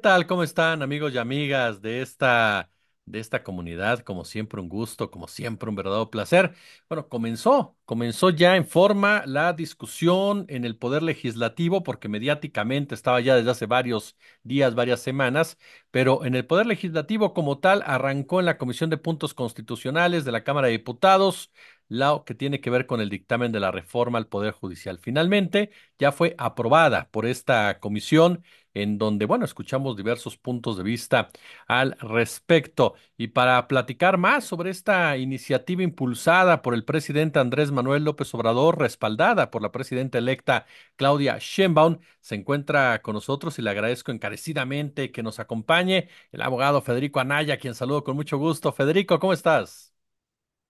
tal? ¿Cómo están amigos y amigas de esta, de esta comunidad? Como siempre un gusto, como siempre un verdadero placer. Bueno, comenzó, comenzó ya en forma la discusión en el Poder Legislativo, porque mediáticamente estaba ya desde hace varios días, varias semanas, pero en el Poder Legislativo como tal arrancó en la Comisión de Puntos Constitucionales de la Cámara de Diputados lo que tiene que ver con el dictamen de la reforma al Poder Judicial. Finalmente, ya fue aprobada por esta comisión en donde, bueno, escuchamos diversos puntos de vista al respecto. Y para platicar más sobre esta iniciativa impulsada por el presidente Andrés Manuel López Obrador, respaldada por la presidenta electa Claudia Sheinbaum, se encuentra con nosotros y le agradezco encarecidamente que nos acompañe el abogado Federico Anaya, quien saludo con mucho gusto. Federico, ¿cómo estás?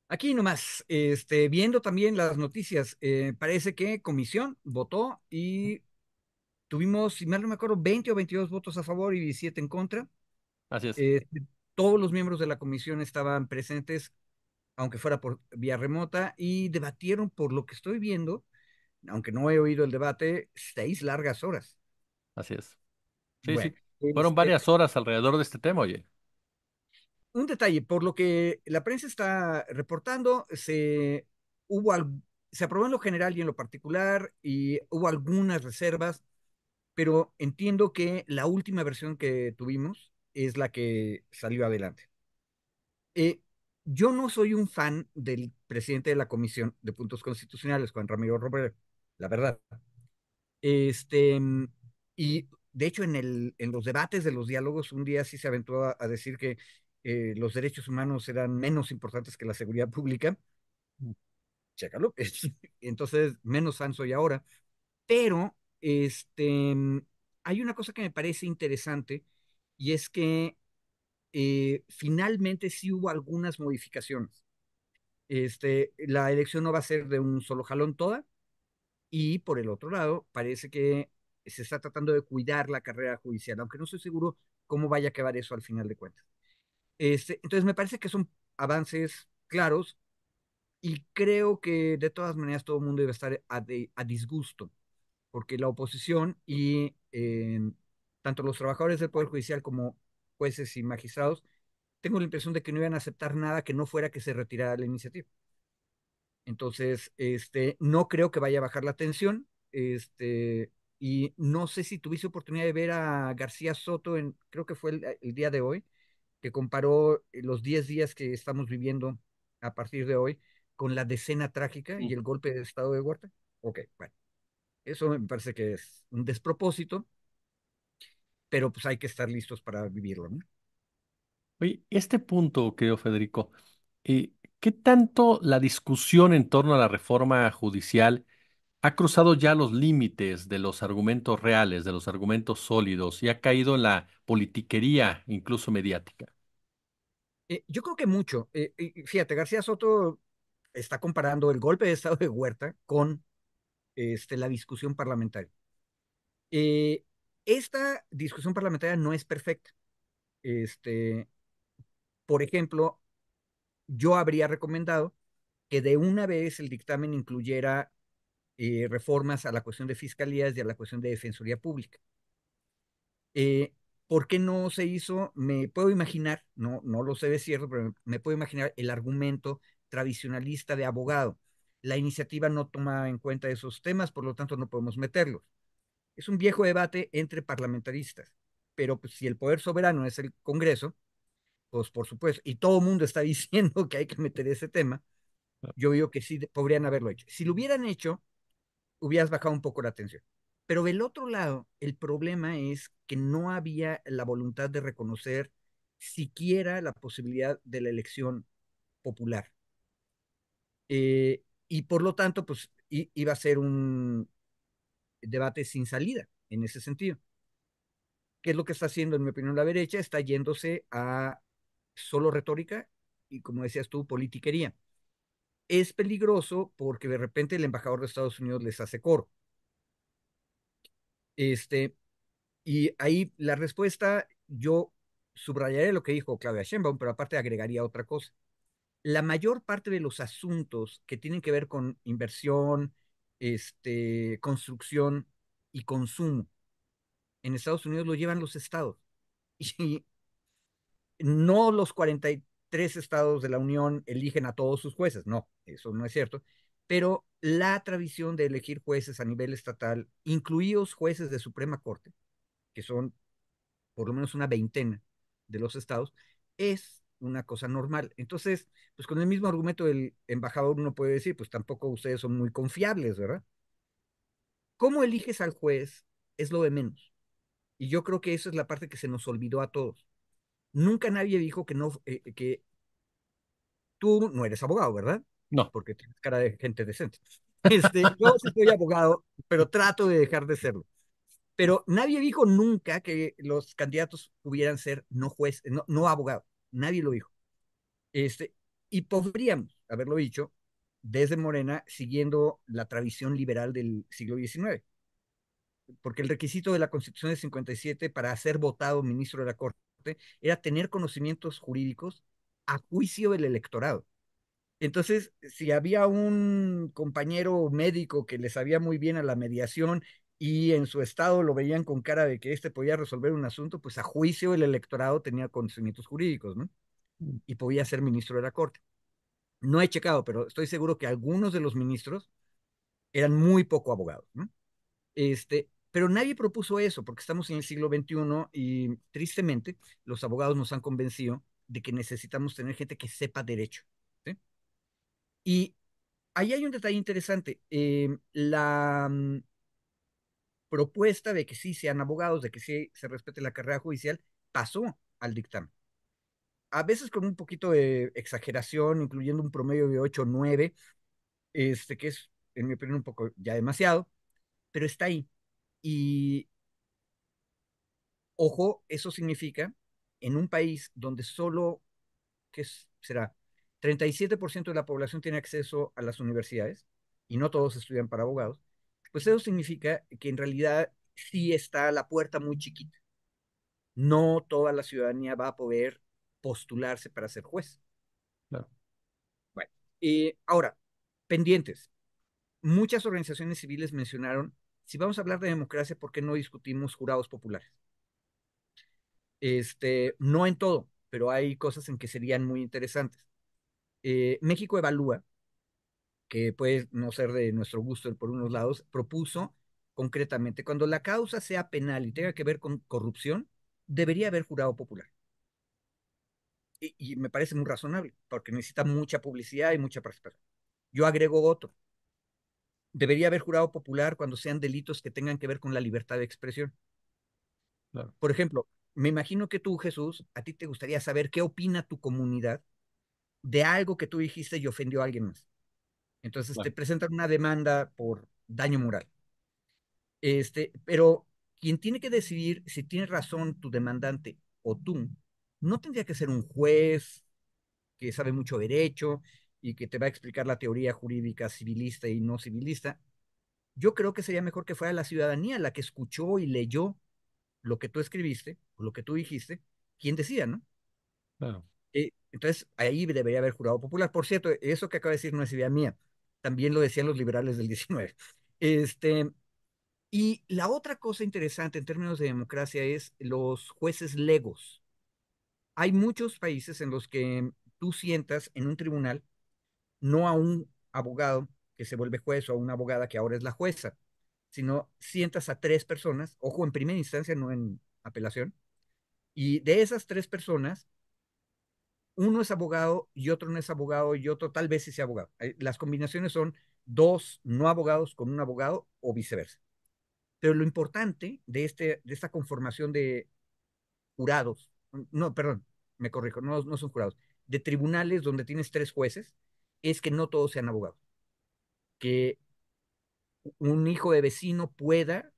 Aquí nomás, este, viendo también las noticias, eh, parece que comisión votó y tuvimos, si mal no me acuerdo, 20 o 22 votos a favor y 17 en contra. Así es. Este, todos los miembros de la comisión estaban presentes, aunque fuera por vía remota, y debatieron por lo que estoy viendo, aunque no he oído el debate, seis largas horas. Así es. Sí, sí. Este Fueron varias horas alrededor de este tema, oye. Un detalle, por lo que la prensa está reportando, se hubo se aprobó en lo general y en lo particular, y hubo algunas reservas pero entiendo que la última versión que tuvimos es la que salió adelante. Eh, yo no soy un fan del presidente de la Comisión de Puntos Constitucionales, Juan Ramiro Romero, la verdad. Este, mm, y de hecho, en, el, en los debates de los diálogos, un día sí se aventó a, decir que eh, los derechos humanos eran menos importantes que la seguridad pública. Mm. Chécalo. Entonces, menos fan soy ahora. Pero este, mm, hay una cosa que me parece interesante y es que eh, finalmente sí hubo algunas modificaciones. Este, la elección no va a ser de un solo jalón toda y por el otro lado parece que se está tratando de cuidar la carrera judicial, aunque no estoy seguro cómo vaya a acabar eso al final de cuentas. Este, entonces me parece que son avances claros y creo que de todas maneras todo el mundo debe estar a, a disgusto porque la oposición y em, tanto los trabajadores del Poder Judicial como jueces y magistrados, tengo la impresión de que no iban a aceptar nada que no fuera que se retirara la iniciativa. Entonces, este, no creo que vaya a bajar la tensión. Este, y no sé si tuviste oportunidad de ver a García Soto, en, creo que fue el, día de hoy, que comparó los 10 días que estamos viviendo a partir de hoy con la decena trágica y el golpe de estado de Huerta. Ok, bueno. Eso me parece que es un despropósito, pero pues hay que estar listos para vivirlo, Oye, este punto, creo, Federico, eh, ¿qué tanto la discusión en torno a la reforma judicial ha cruzado ya los límites de los argumentos reales, de los argumentos sólidos y ha caído en la politiquería, incluso mediática? Eh, yo creo que mucho. Eh, fíjate, García Soto está comparando el golpe de Estado de Huerta con este, la discusión parlamentaria. Eh, esta discusión parlamentaria no es perfecta. Este, por ejemplo, yo habría recomendado que de una vez el dictamen incluyera eh, reformas a la cuestión de fiscalías y a la cuestión de defensoría pública. Eh, ¿Por qué no se hizo? Me puedo imaginar, no, no lo sé de cierto, pero me puedo imaginar el argumento tradicionalista de abogado la iniciativa no toma en cuenta esos temas, por lo tanto no podemos meterlos. Es un viejo debate entre parlamentaristas, pero pues, si el poder soberano es el Congreso, pues por supuesto, y todo el mundo está diciendo que hay que meter ese tema, yo digo que sí podrían haberlo hecho. Si lo hubieran hecho, hubieras bajado un poco la atención. Pero del otro lado, el problema es que no había la voluntad de reconocer siquiera la posibilidad de la elección popular. Eh, y por lo tanto, pues iba a ser un debate sin salida en ese sentido. ¿Qué es lo que está haciendo, en mi opinión, la derecha? Está yéndose a solo retórica y, como decías tú, politiquería. Es peligroso porque de repente el embajador de Estados Unidos les hace coro. Este, y ahí la respuesta, yo subrayaré lo que dijo Claudia Sheinbaum, pero aparte agregaría otra cosa la mayor parte de los asuntos que tienen que ver con inversión, este, construcción y consumo en Estados Unidos lo llevan los estados. Y no los 43 estados de la Unión eligen a todos sus jueces, no, eso no es cierto, pero la tradición de elegir jueces a nivel estatal, incluidos jueces de Suprema Corte, que son por lo menos una veintena de los estados, es una cosa normal. Entonces, pues con el mismo argumento del embajador uno puede decir, pues tampoco ustedes son muy confiables, ¿verdad? Cómo eliges al juez es lo de menos. Y yo creo que esa es la parte que se nos olvidó a todos. Nunca nadie dijo que no, eh, que tú no eres abogado, ¿verdad? No. Porque tienes cara de gente decente. Este, yo soy abogado, pero trato de dejar de serlo pero nadie dijo nunca que los candidatos pudieran ser no juez, no, no abogados nadie lo dijo. Este, y podríamos haberlo dicho desde Morena, siguiendo la tradición liberal del siglo XIX. Porque el requisito de la Constitución de 57 para ser votado ministro de la Corte era tener conocimientos jurídicos a juicio del electorado. Entonces, si había un compañero médico que le sabía muy bien a la mediación y en su estado lo veían con cara de que este podía resolver un asunto, pues a juicio el electorado tenía conocimientos jurídicos, ¿no? Mm. Y podía ser ministro de la Corte. No he checado, pero estoy seguro que algunos de los ministros eran muy poco abogados, ¿no? Este, pero nadie propuso eso, porque estamos en el siglo XXI y tristemente los abogados nos han convencido de que necesitamos tener gente que sepa derecho. ¿sí? Y ahí hay un detalle interesante. Eh, la mm, propuesta de que sí sean abogados, de que sí se respete la carrera judicial, pasó al dictamen. A veces con un poquito de exageración, incluyendo un promedio de 8 o 9, este, que es, en mi opinión, un poco ya demasiado, pero está ahí. Y, ojo, eso significa en un país donde solo, ¿qué será? 37% de la población tiene acceso a las universidades y no todos estudian para abogados, pues eso significa que en realidad sí está la puerta muy chiquita. No toda la ciudadanía va a poder postularse para ser juez. Bueno, eh, ahora, pendientes. Muchas organizaciones civiles mencionaron, si vamos a hablar de democracia, ¿por qué no discutimos jurados populares? Este, no en todo, pero hay cosas en que serían muy interesantes. Eh, México evalúa que puede no ser de nuestro gusto por unos lados, propuso concretamente, cuando la causa sea penal y tenga que ver con corrupción, debería haber jurado popular. Y, me parece muy razonable, porque necesita mucha publicidad y mucha participación. Yo agrego otro. Debería haber jurado popular cuando sean delitos que tengan que ver con la libertad de expresión. Por ejemplo, me imagino que tú, Jesús, a ti te gustaría saber qué opina tu comunidad de algo que tú dijiste y ofendió a alguien más. Entonces te presentan una demanda por daño moral. Este, pero quien tiene que decidir si tiene razón tu demandante o tú, no tendría que ser un juez que sabe mucho derecho y que te va a explicar la teoría jurídica civilista y no civilista. Yo creo que sería mejor que fuera la ciudadanía la que escuchó y leyó lo que tú escribiste o lo que tú dijiste, quien decía, ¿no? Claro. Eh, entonces, ahí debería haber jurado popular. Por cierto, eso que acabo de decir no es idea mía. También lo decían los liberales del 19. Este, y la otra cosa interesante en términos de democracia es los jueces legos. Hay muchos países en los que tú sientas en un tribunal no a un abogado que se vuelve juez o a una abogada que ahora es la jueza, sino sientas a tres personas, ojo, en primera instancia, no en apelación, y de esas tres personas, uno es abogado y otro no es abogado y otro tal vez sí sea abogado. Las combinaciones son dos no abogados con un abogado o viceversa. Pero lo importante de, este, de esta conformación de jurados, no, perdón, me corrijo, no, no son jurados, de tribunales donde tienes tres jueces, es que no todos sean abogados. Que un hijo de vecino pueda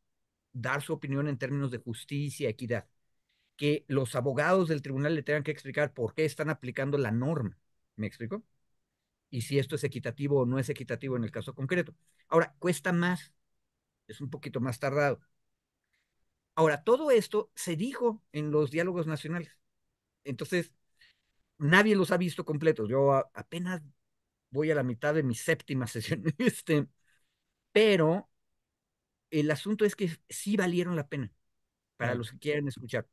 dar su opinión en términos de justicia, equidad que los abogados del tribunal le tengan que explicar por qué están aplicando la norma. ¿Me explico? Y si esto es equitativo o no es equitativo en el caso concreto. Ahora, cuesta más, es un poquito más tardado. Ahora, todo esto se dijo en los diálogos nacionales. Entonces, nadie los ha visto completos. Yo apenas voy a la mitad de mi séptima sesión. Este, pero el asunto es que sí valieron la pena para los que quieren escuchar.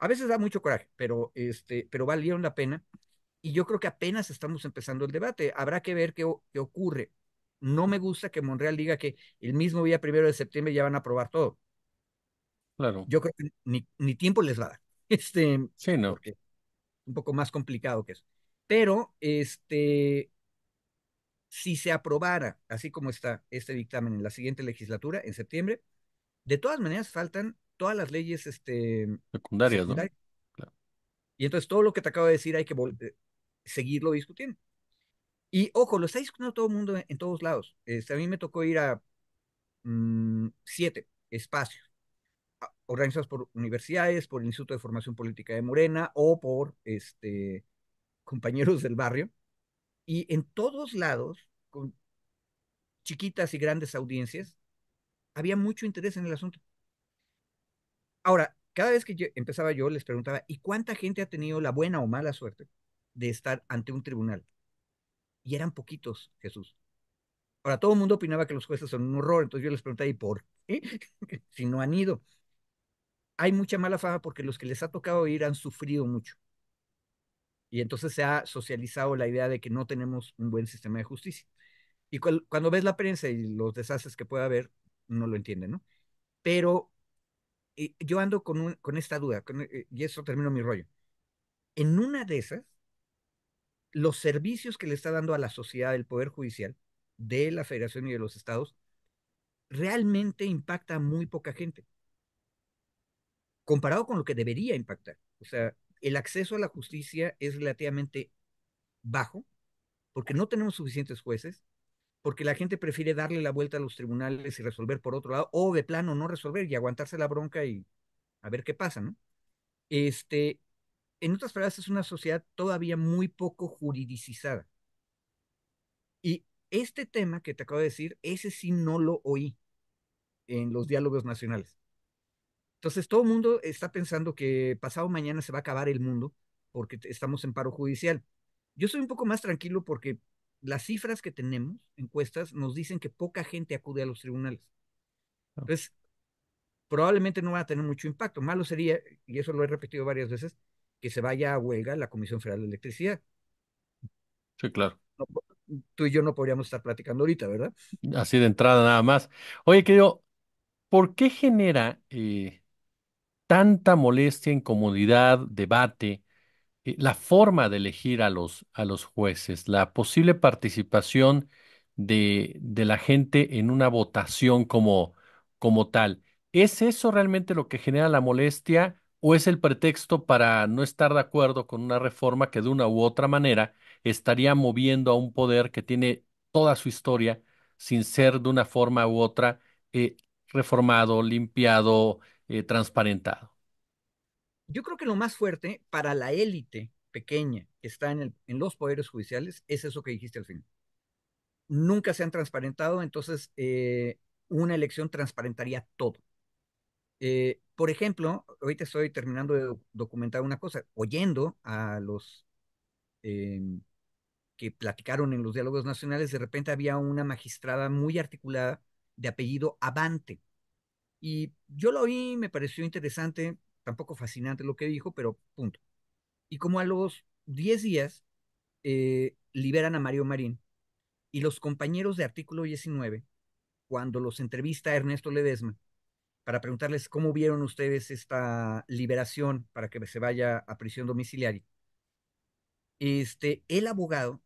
A veces da mucho coraje, pero, este, pero valieron la pena. Y yo creo que apenas estamos empezando el debate. Habrá que ver qué, ocurre. No me gusta que Monreal diga que el mismo día primero de septiembre ya van a aprobar todo. Claro. Yo creo que ni, tiempo les va a dar. Este, sí, no. un poco más complicado que eso. Pero, este, si se aprobara, así como está este dictamen en la siguiente legislatura, en septiembre, de todas maneras faltan todas las leyes este, secundarias, ¿no? Y entonces todo lo que te acabo de decir hay que eh, seguirlo discutiendo. Y ojo, lo está discutiendo todo el mundo en, todos lados. Este, a mí me tocó ir a mm, siete espacios organizados por universidades, por el Instituto de Formación Política de Morena o por este, compañeros del barrio. Y en todos lados, con chiquitas y grandes audiencias, había mucho interés en el asunto. Ahora, cada vez que empezaba yo les preguntaba, ¿y cuánta gente ha tenido la buena o mala suerte de estar ante un tribunal? Y eran poquitos, Jesús. Ahora, todo el mundo opinaba que los jueces son un horror, entonces yo les preguntaba, ¿y por qué? si no han ido. Hay mucha mala fama porque los que les ha tocado ir han sufrido mucho. Y entonces se ha socializado la idea de que no tenemos un buen sistema de justicia. Y cuando ves la prensa y los desastres que puede haber, no lo entienden, ¿no? Pero eh, yo ando con, con esta duda, eh, y eso termino mi rollo. En una de esas, los servicios que le está dando a la sociedad el Poder Judicial, de la Federación y de los estados, realmente impacta a muy poca gente, comparado con lo que debería impactar. O sea, el acceso a la justicia es relativamente bajo, porque no tenemos suficientes jueces, porque la gente prefiere darle la vuelta a los tribunales y resolver por otro lado, o de plano no resolver y aguantarse la bronca y a ver qué pasa, ¿no? Este, en otras palabras, es una sociedad todavía muy poco juridicizada. Y este tema que te acabo de decir, ese sí no lo oí en los diálogos nacionales. Entonces, todo el mundo está pensando que pasado mañana se va a acabar el mundo porque estamos en paro judicial. Yo soy un poco más tranquilo porque las cifras que tenemos, encuestas, nos dicen que poca gente acude a los tribunales. Ah. Entonces, probablemente no va a tener mucho impacto. Malo sería, y eso lo he repetido varias veces, que se vaya a huelga la Comisión Federal de Electricidad. Sí, claro. tú y yo no podríamos estar platicando ahorita, ¿verdad? Así de entrada nada más. Oye, querido, ¿por qué genera eh, tanta molestia, incomodidad, debate eh, la forma de elegir a los, a los jueces, la posible participación de, la gente en una votación como, como tal. ¿Es eso realmente lo que genera la molestia o es el pretexto para no estar de acuerdo con una reforma que de una u otra manera estaría moviendo a un poder que tiene toda su historia sin ser de una forma u otra eh, reformado, limpiado, eh, transparentado? yo creo que lo más fuerte para la élite pequeña que está en, el, en los poderes judiciales es eso que dijiste al final. Nunca se han transparentado, entonces eh, una elección transparentaría todo. Eh, por ejemplo, ahorita estoy terminando de documentar una cosa, oyendo a los em, que platicaron en los diálogos nacionales, de repente había una magistrada muy articulada de apellido Avante. Y yo lo oí, me pareció interesante, tampoco fascinante lo que dijo, pero punto. Y como a los 10 días eh, liberan a Mario Marín y los compañeros de artículo 19, cuando los entrevista Ernesto Ledesma, para preguntarles cómo vieron ustedes esta liberación para que se vaya a prisión domiciliaria. Este, el abogado,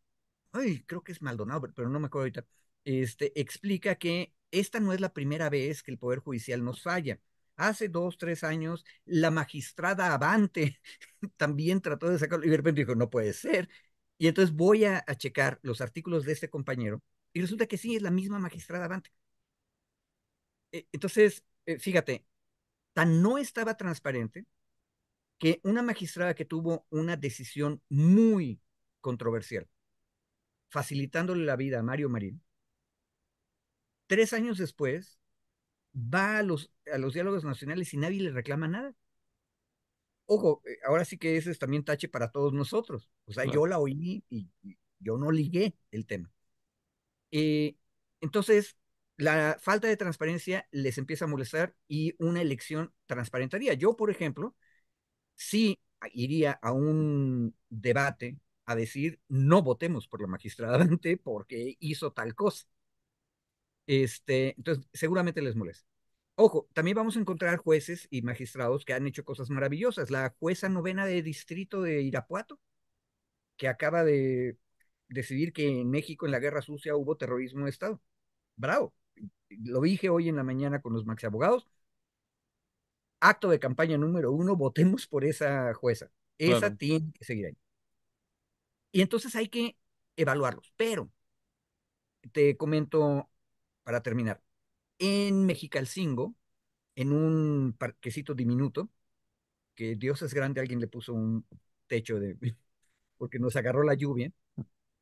ay, creo que es Maldonado, pero no me acuerdo ahorita, este, explica que esta no es la primera vez que el Poder Judicial nos falla hace dos, tres años, la magistrada Avante también trató de sacarlo y de repente dijo, no puede ser. Y entonces voy a, checar los artículos de este compañero y resulta que sí, es la misma magistrada Avante. E, entonces, eh, fíjate, tan no estaba transparente que una magistrada que tuvo una decisión muy controversial, facilitándole la vida a Mario Marín, tres años después va a los, a los diálogos nacionales y nadie le reclama nada. Ojo, eh, ahora sí que ese es también tache para todos nosotros. O sea, yo la oí y, yo no ligué el tema. Eh, entonces, la falta de transparencia les empieza a molestar y una elección transparentaría. Yo, por ejemplo, sí iría a un debate a decir, no votemos por la magistrada Dante porque hizo tal cosa. Este, entonces, seguramente les molesta. Ojo, también vamos a encontrar jueces y magistrados que han hecho cosas maravillosas. La jueza novena de distrito de Irapuato, que acaba de decidir que en México en la Guerra Sucia hubo terrorismo de Estado. Bravo. Lo dije hoy en la mañana con los maxiabogados abogados. Acto de campaña número uno, votemos por esa jueza. Esa tiene que seguir ahí. Y entonces hay que evaluarlos. Pero te comento para terminar, en Mexicalcingo, en un parquecito diminuto, que Dios es grande, alguien le puso un techo de, porque nos agarró la lluvia,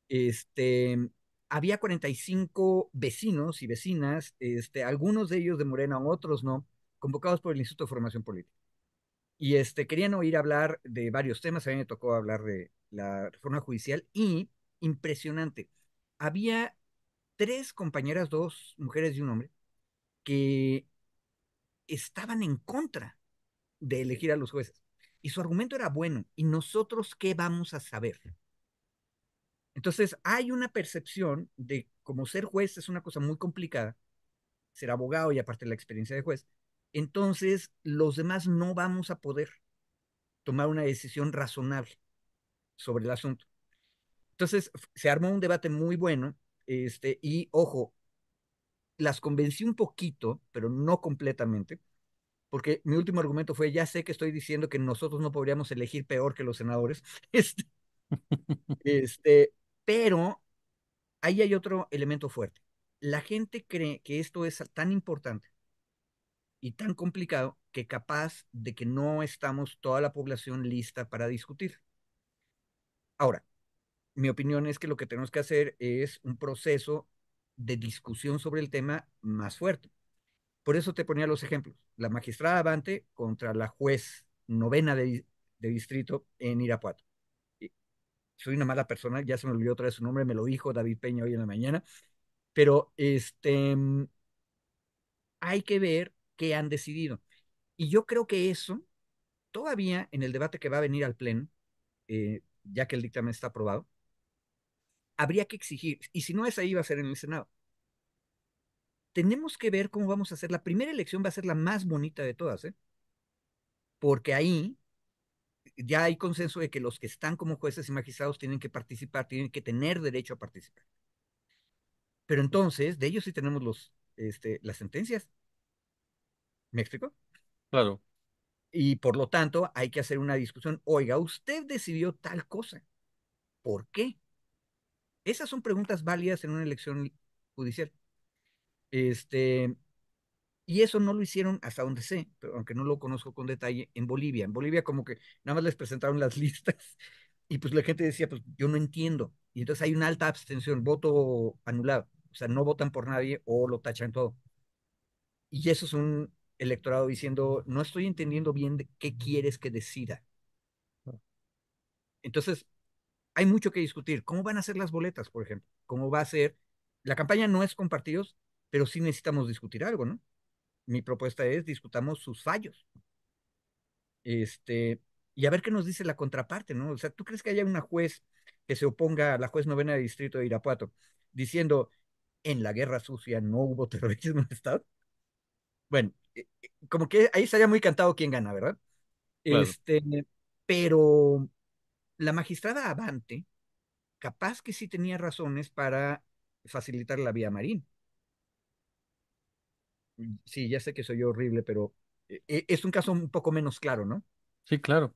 este, había 45 vecinos y vecinas, este, algunos de ellos de Morena, otros no, convocados por el Instituto de Formación Política. Y este, querían oír hablar de varios temas, a mí me tocó hablar de la reforma judicial y, impresionante, había tres compañeras, dos mujeres y un hombre, que estaban en contra de elegir a los jueces. Y su argumento era bueno, ¿y nosotros qué vamos a saber? Entonces, hay una percepción de cómo ser juez es una cosa muy complicada, ser abogado y aparte la experiencia de juez, entonces los demás no vamos a poder tomar una decisión razonable sobre el asunto. Entonces, se armó un debate muy bueno este, y ojo, las convencí un poquito, pero no completamente, porque mi último argumento fue, ya sé que estoy diciendo que nosotros no podríamos elegir peor que los senadores, este, este, pero ahí hay otro elemento fuerte. La gente cree que esto es tan importante y tan complicado que capaz de que no estamos toda la población lista para discutir. Ahora, mi opinión es que lo que tenemos que hacer es un proceso de discusión sobre el tema más fuerte. Por eso te ponía los ejemplos. La magistrada Avante contra la juez novena de, distrito en Irapuato. Soy una mala persona, ya se me olvidó otra vez su nombre, me lo dijo David Peña hoy en la mañana, pero este, mm, hay que ver qué han decidido. Y yo creo que eso, todavía en el debate que va a venir al Pleno, eh, ya que el dictamen está aprobado, habría que exigir, y si no es ahí, va a ser en el Senado. Tenemos que ver cómo vamos a hacer. La primera elección va a ser la más bonita de todas, ¿eh? porque ahí ya hay consenso de que los que están como jueces y magistrados tienen que participar, tienen que tener derecho a participar. Pero entonces, de ellos sí tenemos los, este, las sentencias. México Claro. Y por lo tanto, hay que hacer una discusión. Oiga, usted decidió tal cosa. ¿Por qué? Esas son preguntas válidas en una elección judicial. Este, y eso no lo hicieron hasta donde sé, pero aunque no lo conozco con detalle, en Bolivia. En Bolivia como que nada más les presentaron las listas y pues la gente decía, pues yo no entiendo. Y entonces hay una alta abstención, voto anulado. O sea, no votan por nadie o lo tachan todo. Y eso es un electorado diciendo, no estoy entendiendo bien de qué quieres que decida. Ah. Entonces, hay mucho que discutir. ¿Cómo van a ser las boletas, por ejemplo? ¿Cómo va a ser? La campaña no es con partidos, pero sí necesitamos discutir algo, ¿no? Mi propuesta es discutamos sus fallos. Este, y a ver qué nos dice la contraparte, ¿no? O sea, ¿tú crees que haya una juez que se oponga a la juez novena de distrito de Irapuato diciendo en la guerra sucia no hubo terrorismo en el Estado? Bueno, eh, eh, como que ahí estaría muy cantado quién gana, ¿verdad? Este, pero la magistrada Avante, capaz que sí tenía razones para facilitar la vía Marín. Sí, ya sé que soy horrible, pero eh, eh, es un caso un poco menos claro, ¿no? Sí, claro.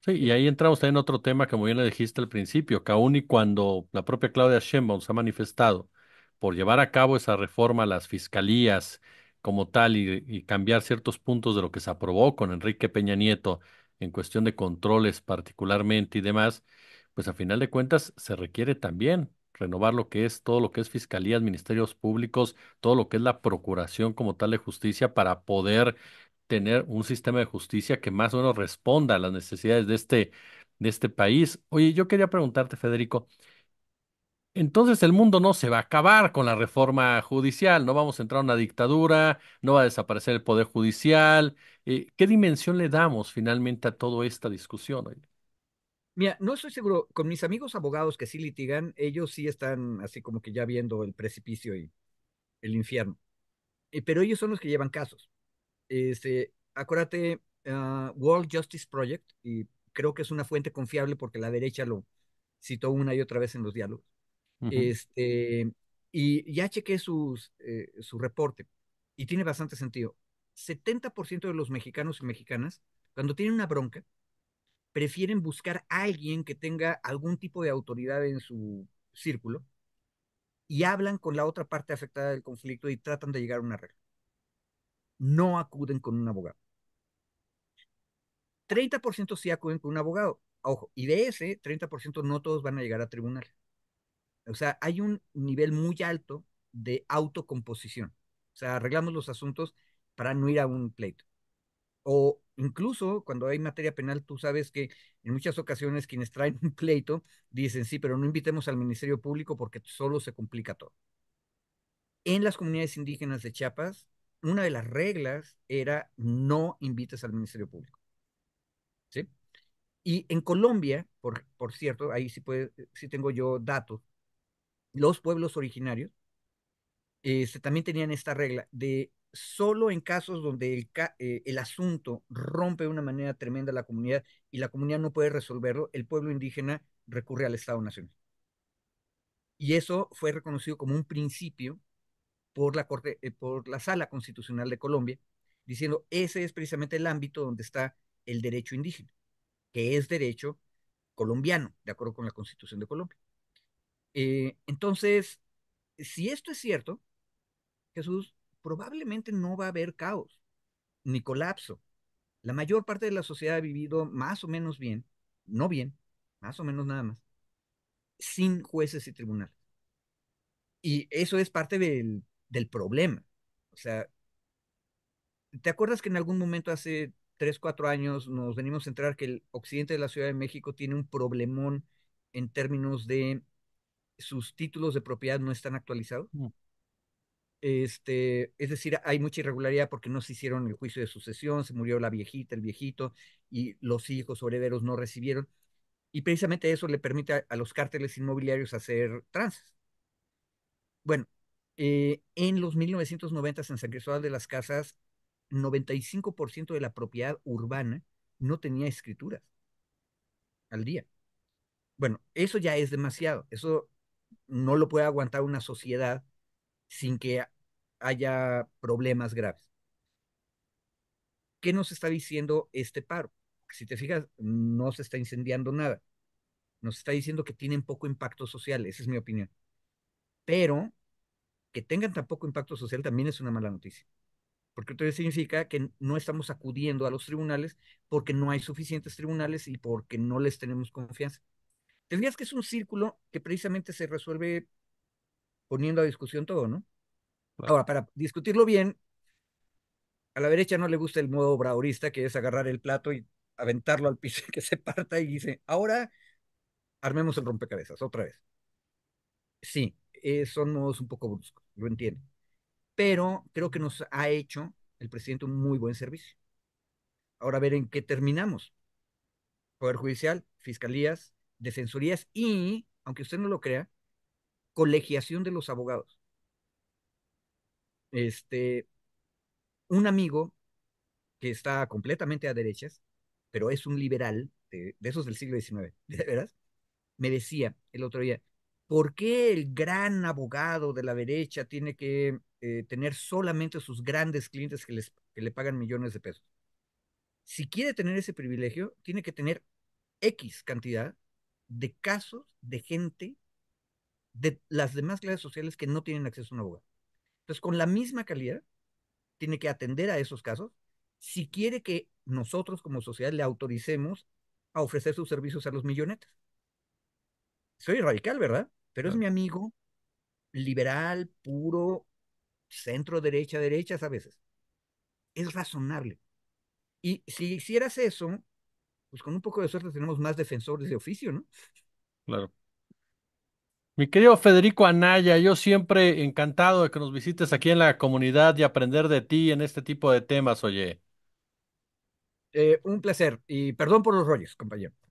Sí, y ahí entramos también en otro tema, que muy bien le dijiste al principio, que aún y cuando la propia Claudia Sheinbaum se ha manifestado por llevar a cabo esa reforma a las fiscalías como tal y cambiar ciertos puntos de lo que se aprobó con Enrique Peña Nieto en cuestión de controles particularmente y demás, pues a final de cuentas se requiere también renovar lo que es todo lo que es fiscalías, ministerios públicos, todo lo que es la procuración como tal de justicia para poder tener un sistema de justicia que más o menos responda a las necesidades de este, de este país. Oye, yo quería preguntarte, Federico, entonces el mundo no se va a acabar con la reforma judicial, no vamos a entrar a una dictadura, no va a desaparecer el poder judicial. Eh, ¿qué dimensión le damos finalmente a toda esta discusión? hoy? Mira, no estoy seguro, con mis amigos abogados que sí litigan, ellos sí están así como que ya viendo el precipicio y el infierno, eh, pero ellos son los que llevan casos. Este, acuérdate, ah, World Justice Project, y creo que es una fuente confiable porque la derecha lo citó una y otra vez en los diálogos este, y ya chequé eh, su reporte y tiene bastante sentido. 70% de los mexicanos y mexicanas, cuando tienen una bronca, prefieren buscar a alguien que tenga algún tipo de autoridad en su círculo y hablan con la otra parte afectada del conflicto y tratan de llegar a una regla. No acuden con un abogado. 30% sí acuden con un abogado. Ojo, y de ese 30% no todos van a llegar a tribunal. O sea, hay un nivel muy alto de autocomposición. O sea, arreglamos los asuntos para no ir a un pleito. O incluso cuando hay materia penal, tú sabes que en muchas ocasiones quienes traen un pleito dicen, sí, pero no invitemos al Ministerio Público porque solo se complica todo. En las comunidades indígenas de Chiapas, una de las reglas era no invites al Ministerio Público. ¿Sí? Y en Colombia, por, por cierto, ahí sí, puede, sí tengo yo datos, los pueblos originarios este, también tenían esta regla de solo en casos donde el, eh, asunto rompe de una manera tremenda la comunidad y la comunidad no puede resolverlo, el pueblo indígena recurre al Estado-Nacional. Y eso fue reconocido como un principio por la, corte, eh, por la Sala Constitucional de Colombia, diciendo ese es precisamente el ámbito donde está el derecho indígena, que es derecho colombiano, de acuerdo con la Constitución de Colombia. Eh, entonces, si esto es cierto, Jesús, probablemente no va a haber caos ni colapso. La mayor parte de la sociedad ha vivido más o menos bien, no bien, más o menos nada más, sin jueces y tribunales. Y eso es parte del, del problema. O sea, ¿te acuerdas que en algún momento hace tres, cuatro años nos venimos a enterar que el occidente de la Ciudad de México tiene un problemón en términos de sus títulos de propiedad no están actualizados. Mm. Este, es decir, hay mucha irregularidad porque no se hicieron el juicio de sucesión, se murió la viejita, el viejito, y los hijos o herederos no recibieron. Y precisamente eso le permite a, los cárteles inmobiliarios hacer trances. Bueno, eh, en los 1990 en San Cristóbal de las Casas, 95% de la propiedad urbana no tenía escrituras al día. Bueno, eso ya es demasiado. Eso no lo puede aguantar una sociedad sin que haya problemas graves. ¿Qué nos está diciendo este paro? Si te fijas, no se está incendiando nada. Nos está diciendo que tienen poco impacto social, esa es mi opinión. Pero que tengan tan poco impacto social también es una mala noticia. Porque entonces significa que no estamos acudiendo a los tribunales porque no hay suficientes tribunales y porque no les tenemos confianza. Tendrías que es un círculo que precisamente se resuelve poniendo a discusión todo, ¿no? Ahora, para discutirlo bien, a la derecha no le gusta el modo braurista, que es agarrar el plato y aventarlo al piso, que se parta y dice, ahora armemos el rompecabezas, otra vez. Sí, eh, son modos un poco bruscos, lo entiendo. Pero creo que nos ha hecho el presidente un muy buen servicio. Ahora a ver en qué terminamos. Poder judicial, fiscalías, de censurías y, aunque usted no lo crea, colegiación de los abogados. Este, un amigo que está completamente a derechas, pero es un liberal, de, esos del siglo XIX, de veras, me decía el otro día, ¿por qué el gran abogado de la derecha tiene que eh, tener solamente sus grandes clientes que, que le pagan millones de pesos? Si quiere tener ese privilegio, tiene que tener X cantidad de casos de gente de las demás clases sociales que no tienen acceso a un abogado. Entonces, con la misma calidad, tiene que atender a esos casos si quiere que nosotros como sociedad le autoricemos a ofrecer sus servicios a los millonetas. Soy radical, ¿verdad? Pero es mi amigo liberal, puro, centro derecha, derechas a veces. Es razonable. Y si hicieras eso, pues con un poco de suerte tenemos más defensores de oficio, ¿no? Claro. Mi querido Federico Anaya, yo siempre encantado de que nos visites aquí en la comunidad y aprender de ti en este tipo de temas, oye. Eh, un placer y perdón por los rollos, compañero.